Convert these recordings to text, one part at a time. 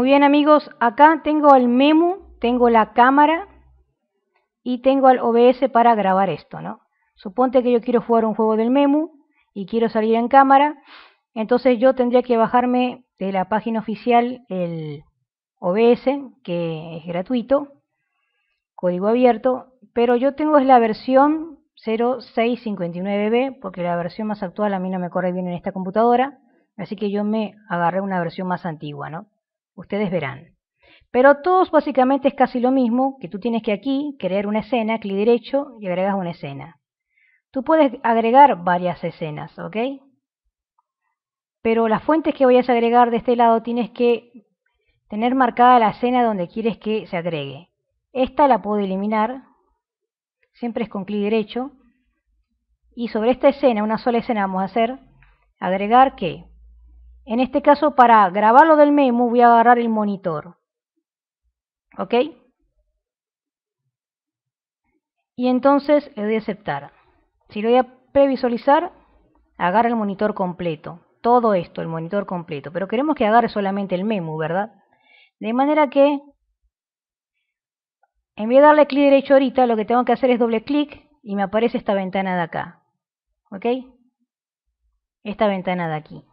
Muy bien amigos, acá tengo el memo, tengo la cámara y tengo el OBS para grabar esto, ¿no? Suponte que yo quiero jugar un juego del memo y quiero salir en cámara, entonces yo tendría que bajarme de la página oficial el OBS, que es gratuito, código abierto, pero yo tengo la versión 0659B, porque la versión más actual a mí no me corre bien en esta computadora, así que yo me agarré una versión más antigua, ¿no? ustedes verán. Pero todos básicamente es casi lo mismo, que tú tienes que aquí crear una escena, clic derecho y agregas una escena. Tú puedes agregar varias escenas, ¿ok? Pero las fuentes que vayas a agregar de este lado tienes que tener marcada la escena donde quieres que se agregue. Esta la puedo eliminar, siempre es con clic derecho. Y sobre esta escena, una sola escena vamos a hacer, agregar que en este caso, para grabar lo del memo, voy a agarrar el monitor. ¿Ok? Y entonces le doy a aceptar. Si lo voy a previsualizar, agarra el monitor completo. Todo esto, el monitor completo. Pero queremos que agarre solamente el memo, ¿verdad? De manera que, en vez de darle clic derecho ahorita, lo que tengo que hacer es doble clic y me aparece esta ventana de acá. ¿Ok? Esta ventana de aquí.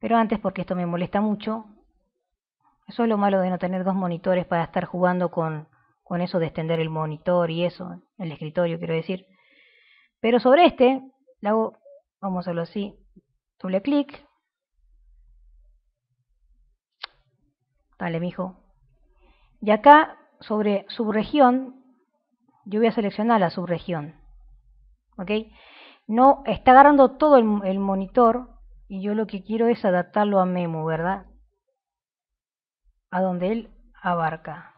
Pero antes, porque esto me molesta mucho, eso es lo malo de no tener dos monitores para estar jugando con, eso de extender el monitor y eso, el escritorio quiero decir. Pero sobre este, le hago, vamos a hacerlo así, doble clic. Dale, mijo. Y acá, sobre subregión, yo voy a seleccionar la subregión. ¿Ok? No, está agarrando todo el monitor y yo lo que quiero es adaptarlo a Memo, ¿verdad? A donde él abarca.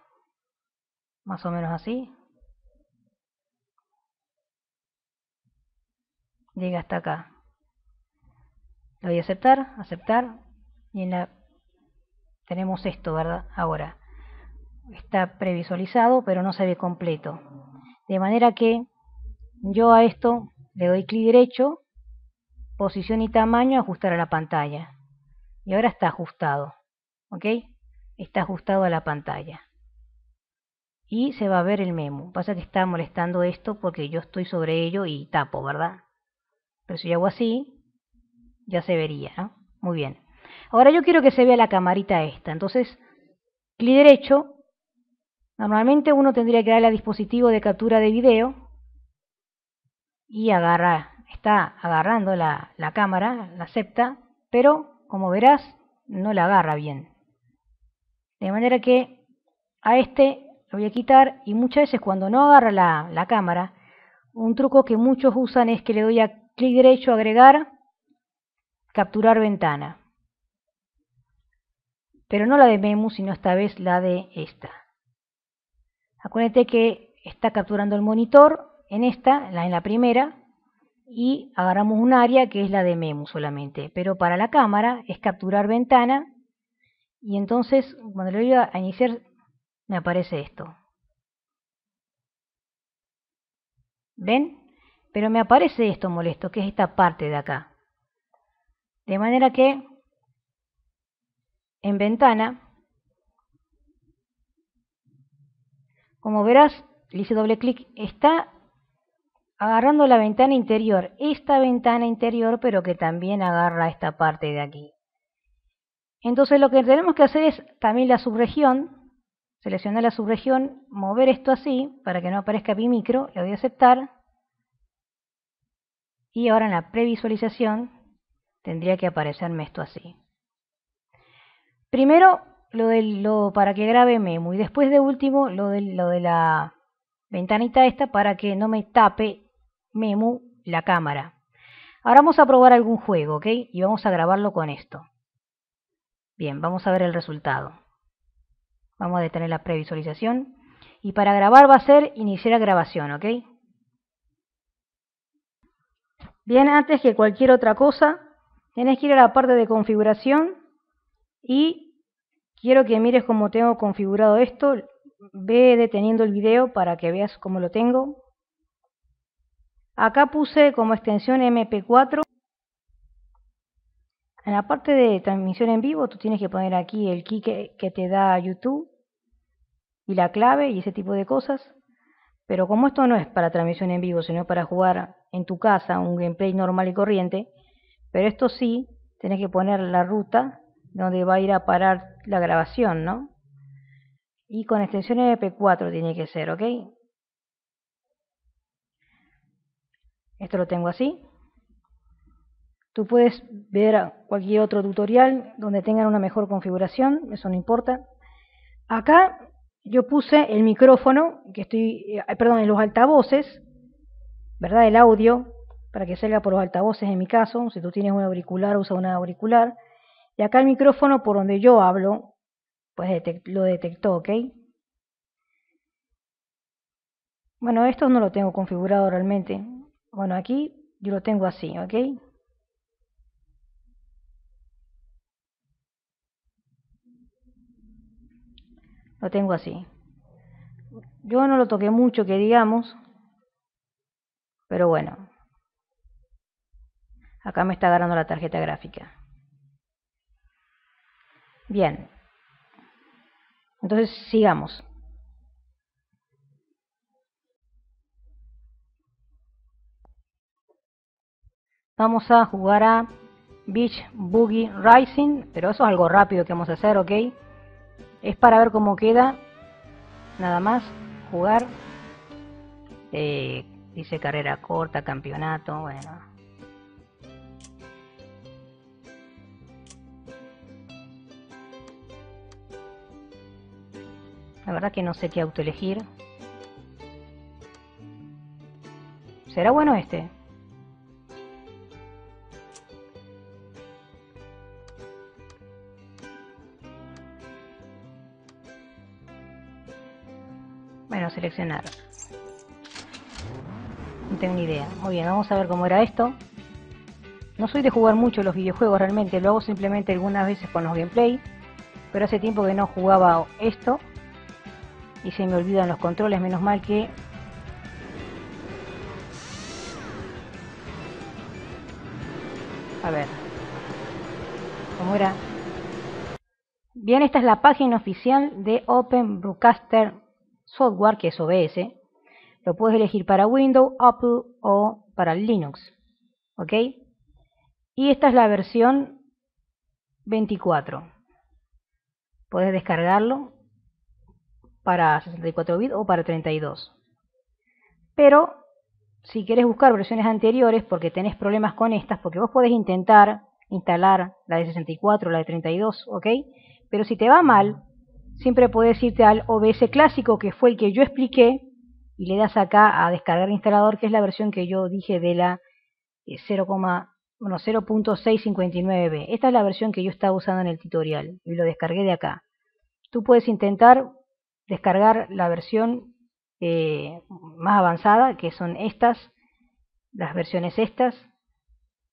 Más o menos así. Llega hasta acá. Le voy a aceptar, aceptar. Y en la... tenemos esto, ¿verdad? Ahora. Está previsualizado, pero no se ve completo. De manera que yo a esto le doy clic derecho posición y tamaño ajustar a la pantalla. Y ahora está ajustado, ¿ok? Está ajustado a la pantalla. Y se va a ver el memo. Pasa que está molestando esto porque yo estoy sobre ello y tapo, ¿verdad? Pero si hago así, ya se vería, ¿no? Muy bien. Ahora yo quiero que se vea la camarita esta. Entonces, clic derecho. Normalmente uno tendría que darle a dispositivo de captura de video y agarra está agarrando la, cámara, la acepta, pero como verás no la agarra bien. De manera que a este lo voy a quitar y muchas veces cuando no agarra la, cámara, un truco que muchos usan es que le doy a clic derecho, agregar, capturar ventana. Pero no la de Memu, sino esta vez la de esta. Acuérdate que está capturando el monitor en esta, la en la primera, y agarramos un área que es la de memo solamente. Pero para la cámara es capturar ventana y entonces cuando le voy a iniciar me aparece esto. ¿Ven? Pero me aparece esto molesto, que es esta parte de acá. De manera que en ventana, como verás, le hice doble clic, está agarrando la ventana interior, esta ventana interior, pero que también agarra esta parte de aquí. Entonces lo que tenemos que hacer es también la subregión, seleccionar la subregión, mover esto así para que no aparezca mi micro, le doy a aceptar. Y ahora en la previsualización tendría que aparecerme esto así. Primero lo, de lo para que grabe Memo y después de último lo de, lo de la ventanita esta para que no me tape memu la cámara. Ahora vamos a probar algún juego, ¿ok? Y vamos a grabarlo con esto. Bien, vamos a ver el resultado. Vamos a detener la previsualización. Y para grabar va a ser iniciar grabación, ¿ok? Bien, antes que cualquier otra cosa, tenés que ir a la parte de configuración y quiero que mires cómo tengo configurado esto. Ve deteniendo el video para que veas cómo lo tengo. Acá puse como extensión MP4. En la parte de transmisión en vivo, tú tienes que poner aquí el key que, te da YouTube y la clave y ese tipo de cosas. Pero como esto no es para transmisión en vivo, sino para jugar en tu casa un gameplay normal y corriente, pero esto sí, tienes que poner la ruta donde va a ir a parar la grabación, ¿no? Y con extensión MP4 tiene que ser, ¿ok? Esto lo tengo así. Tú puedes ver cualquier otro tutorial donde tengan una mejor configuración, eso no importa. Acá yo puse el micrófono, que estoy, eh, perdón, en los altavoces, ¿verdad? El audio, para que salga por los altavoces en mi caso. Si tú tienes un auricular, usa un auricular. Y acá el micrófono por donde yo hablo, pues lo detectó, ¿ok? Bueno, esto no lo tengo configurado realmente. Bueno, aquí yo lo tengo así, ¿ok? Lo tengo así. Yo no lo toqué mucho, que digamos, pero bueno. Acá me está agarrando la tarjeta gráfica. Bien. Entonces, sigamos. Vamos a jugar a Beach Boogie Rising, pero eso es algo rápido que vamos a hacer, ¿ok? Es para ver cómo queda, nada más, jugar. Eh, dice carrera corta, campeonato, bueno. La verdad que no sé qué auto elegir. ¿Será bueno este? Bueno, seleccionar. No tengo ni idea. Muy bien, vamos a ver cómo era esto. No soy de jugar mucho los videojuegos realmente, lo hago simplemente algunas veces con los gameplay, pero hace tiempo que no jugaba esto y se me olvidan los controles, menos mal que... A ver, ¿cómo era? Bien, esta es la página oficial de Open Broadcaster software, que es OBS, lo puedes elegir para Windows, Apple o para Linux. ¿Ok? Y esta es la versión 24. Puedes descargarlo para 64 bits o para 32. Pero si quieres buscar versiones anteriores porque tenés problemas con estas, porque vos podés intentar instalar la de 64, la de 32, ¿ok? Pero si te va mal, siempre puedes irte al OBS clásico, que fue el que yo expliqué, y le das acá a descargar instalador, que es la versión que yo dije de la 0.659b. Eh, Esta es la versión que yo estaba usando en el tutorial y lo descargué de acá. Tú puedes intentar descargar la versión eh, más avanzada, que son estas, las versiones estas,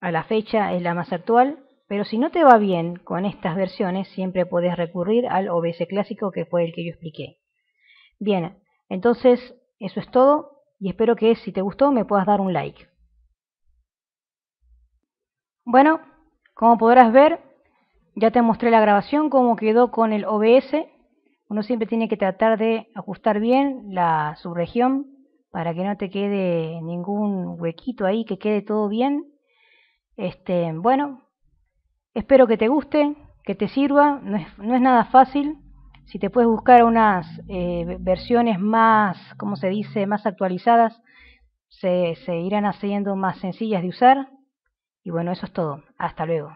a la fecha es la más actual, pero si no te va bien con estas versiones, siempre puedes recurrir al OBS clásico que fue el que yo expliqué. Bien, entonces eso es todo y espero que si te gustó me puedas dar un like. Bueno, como podrás ver, ya te mostré la grabación, cómo quedó con el OBS. Uno siempre tiene que tratar de ajustar bien la subregión para que no te quede ningún huequito ahí, que quede todo bien. Este, bueno, Espero que te guste, que te sirva, no es, nada fácil. Si te puedes buscar unas eh, versiones más, como se dice?, más actualizadas, se, se irán haciendo más sencillas de usar. Y bueno, eso es todo. Hasta luego.